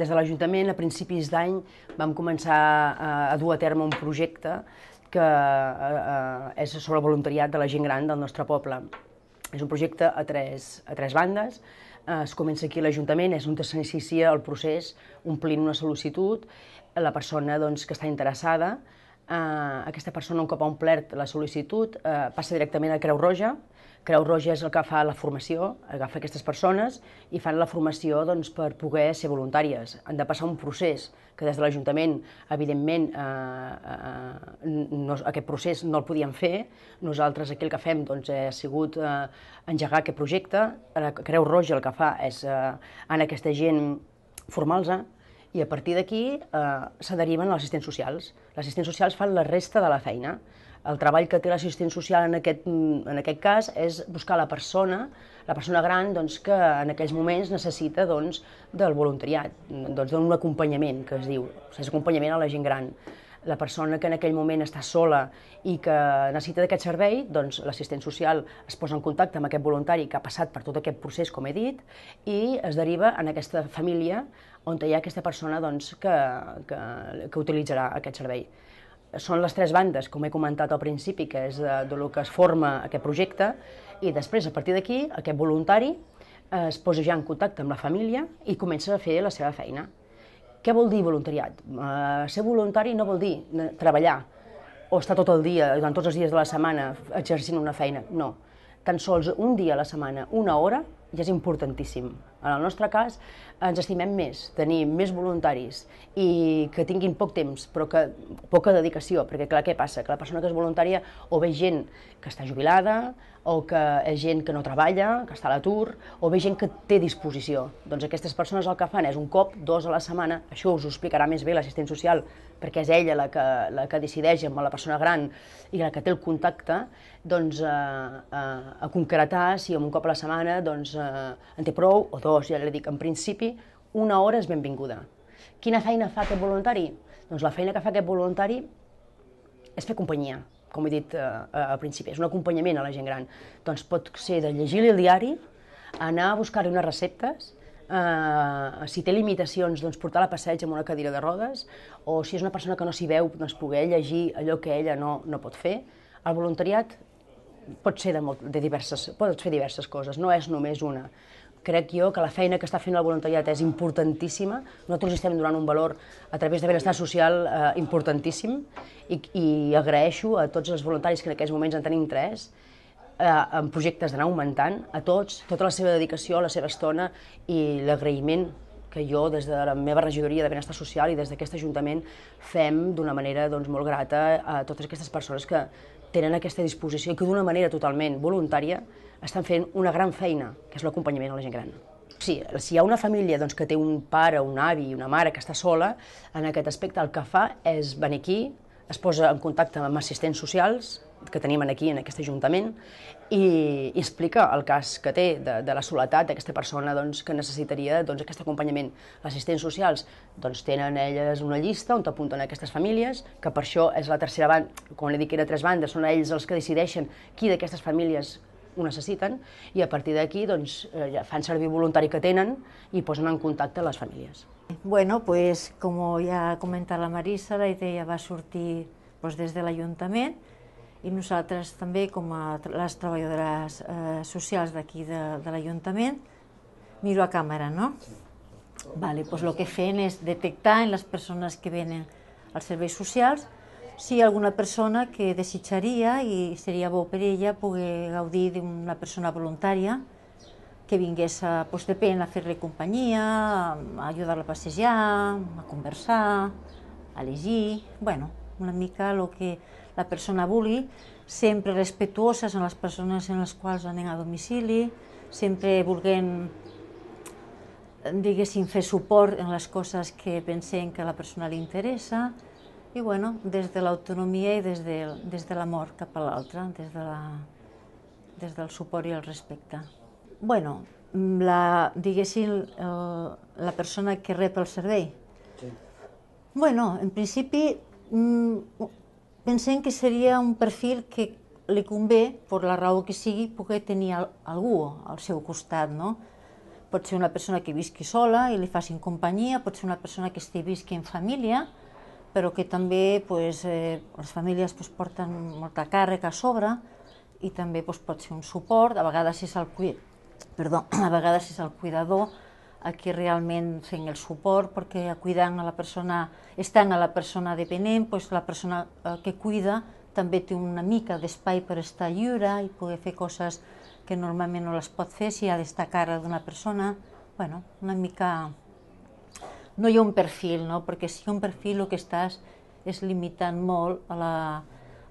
Des de l'Ajuntament, a principis d'any, vam començar a dur a terme un projecte que és sobre el voluntariat de la gent gran del nostre poble. És un projecte a tres, a tres bandes. Es comença aquí a l'Ajuntament, és on s'inicia el procés omplint una sol·licitud, la persona doncs, que està interessada eh, aquesta persona, un cop ha omplert la sol·licitud, eh, passa directament a Creu Roja. Creu Roja és el que fa la formació, agafa aquestes persones i fan la formació doncs, per poder ser voluntàries. Han de passar un procés que des de l'Ajuntament, evidentment, eh, eh, no, aquest procés no el podíem fer. Nosaltres aquí el que fem doncs, ha sigut eh, engegar aquest projecte. Eh, Creu Roja el que fa és eh, en aquesta gent formar-los, i a partir d'aquí eh, se deriven als assistents socials. Els assistents socials fan la resta de la feina. El treball que té l'assistent social en aquest, en aquest cas és buscar la persona, la persona gran doncs, que en aquells moments necessita doncs, del voluntariat, doncs, d'un doncs, acompanyament, que es diu, o sigui, és acompanyament a la gent gran la persona que en aquell moment està sola i que necessita d'aquest servei, doncs l'assistent social es posa en contacte amb aquest voluntari que ha passat per tot aquest procés, com he dit, i es deriva en aquesta família on hi ha aquesta persona doncs, que, que, que utilitzarà aquest servei. Són les tres bandes, com he comentat al principi, que és de, eh, de lo que es forma aquest projecte, i després, a partir d'aquí, aquest voluntari eh, es posa ja en contacte amb la família i comença a fer la seva feina. Què vol dir voluntariat? Uh, ser voluntari no vol dir treballar o estar tot el dia, durant tots els dies de la setmana, exercint una feina. No. Tan sols un dia a la setmana, una hora, ja és importantíssim. En el nostre cas, ens estimem més, tenir més voluntaris i que tinguin poc temps, però que poca dedicació, perquè clar, què passa? Que la persona que és voluntària o ve gent que està jubilada, o que és gent que no treballa, que està a l'atur, o bé gent que té disposició. Doncs aquestes persones el que fan és un cop, dos a la setmana, això us ho explicarà més bé l'assistent social, perquè és ella la que, la que decideix amb la persona gran i la que té el contacte, doncs eh, a, eh, a concretar si un cop a la setmana doncs, eh, en té prou, o dos, ja li dic, en principi una hora és benvinguda. Quina feina fa aquest voluntari? Doncs la feina que fa aquest voluntari és fer companyia, com he dit eh, al principi, és un acompanyament a la gent gran. Doncs pot ser de llegir-li el diari, anar a buscar-li unes receptes, eh, si té limitacions, doncs portar-la a passeig amb una cadira de rodes, o si és una persona que no s'hi veu, doncs poder llegir allò que ella no, no pot fer. El voluntariat pot ser de, molt, de diverses, pot fer diverses coses, no és només una crec jo que la feina que està fent el voluntariat és importantíssima. Nosaltres estem donant un valor a través de benestar social eh, importantíssim i, i agraeixo a tots els voluntaris que en aquests moments en tenim tres eh, en projectes d'anar augmentant, a tots, tota la seva dedicació, la seva estona i l'agraïment que jo des de la meva regidoria de benestar social i des d'aquest Ajuntament fem d'una manera doncs, molt grata a totes aquestes persones que, tenen aquesta disposició que d'una manera totalment voluntària estan fent una gran feina, que és l'acompanyament a la gent gran. Sí, si hi ha una família doncs, que té un pare, un avi, una mare que està sola, en aquest aspecte el que fa és venir aquí, es posa en contacte amb assistents socials que tenim aquí, en aquest Ajuntament, i, i explica el cas que té de, de la soledat d'aquesta persona doncs, que necessitaria doncs, aquest acompanyament. Les assistents socials doncs, tenen elles una llista on t'apunten aquestes famílies, que per això és la tercera banda, com he dit que era tres bandes, són ells els que decideixen qui d'aquestes famílies ho necessiten i a partir d'aquí doncs, eh, ja fan servir voluntari que tenen i posen en contacte les famílies. Bueno, pues, com ja ha comentat la Marisa, la idea va sortir pues, doncs, des de l'Ajuntament i nosaltres també, com a les treballadores eh, socials d'aquí de, de l'Ajuntament, miro a càmera, no? Vale, pues doncs, lo que fem és detectar en les persones que venen als serveis socials si hi ha alguna persona que desitjaria i seria bo per ella poder gaudir d'una persona voluntària que vingués a, doncs, depèn, a fer-li companyia, a ajudar-la a passejar, a conversar, a llegir... bueno, una mica el que la persona vulgui, sempre respectuoses amb les persones en les quals anem a domicili, sempre volguem diguéssim, fer suport en les coses que pensem que a la persona li interessa i, bueno, des de l'autonomia i des de, des de l'amor cap a l'altre, des, de la, des del suport i el respecte bueno, mm, la, diguéssim, el, eh, la persona que rep el servei. Sí. Bueno, en principi, mm, pensem que seria un perfil que li convé, per la raó que sigui, poder tenir algú al seu costat, no? Pot ser una persona que visqui sola i li facin companyia, pot ser una persona que estigui visqui en família, però que també pues, eh, les famílies pues, porten molta càrrega a sobre i també pues, pot ser un suport, a vegades és el, perdó, a vegades és el cuidador a qui realment fent el suport perquè cuidant a la persona, estant a la persona dependent, doncs la persona eh, que cuida també té una mica d'espai per estar lliure i poder fer coses que normalment no les pot fer si ha d'estar cara d'una persona. bueno, una mica... No hi ha un perfil, no? perquè si hi ha un perfil el que estàs és limitant molt a la,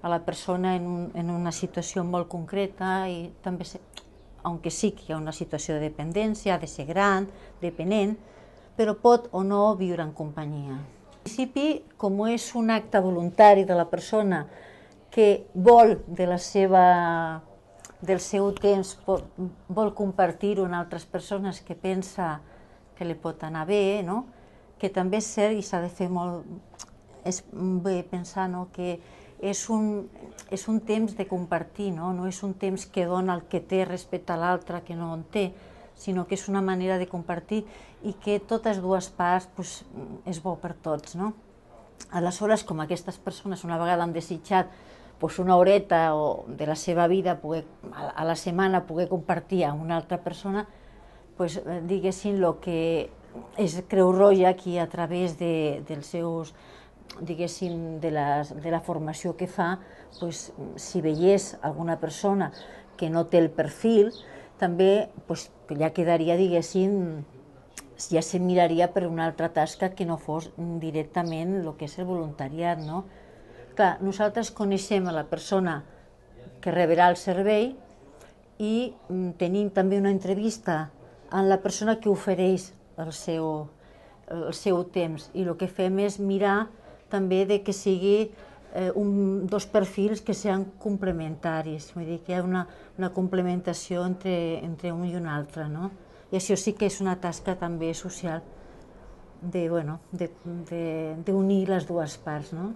a la persona en, un, en una situació molt concreta i també aunque sí que hi ha una situació de dependència, de ser gran, dependent, però pot o no viure en companyia. En principi, com és un acte voluntari de la persona que vol de la seva, del seu temps, vol compartir-ho amb altres persones que pensa que li pot anar bé, no? que també és cert i s'ha de fer molt... És bé pensar no? que és un, és un temps de compartir, no? no és un temps que dona el que té respecte a l'altre que no en té, sinó que és una manera de compartir i que totes dues parts pues, és bo per tots. No? Aleshores, com aquestes persones una vegada han desitjat pues, una horeta o de la seva vida poder, a la setmana poder compartir amb una altra persona, pues, eh, diguéssim, el que és Creu Roja aquí a través de, dels seus diguéssim, de la, de la formació que fa, pues, si veiés alguna persona que no té el perfil, també pues, ja quedaria, diguéssim, ja se miraria per una altra tasca que no fos directament el que és el voluntariat, no? Clar, nosaltres coneixem a la persona que rebrà el servei i mm, tenim també una entrevista amb la persona que ofereix el seu, el seu temps i el que fem és mirar també de que sigui eh, un, dos perfils que sean complementaris, vull dir que hi ha una, una complementació entre, entre un i un altre, no? I això sí que és una tasca també social de, bueno, de, de, de unir les dues parts, no?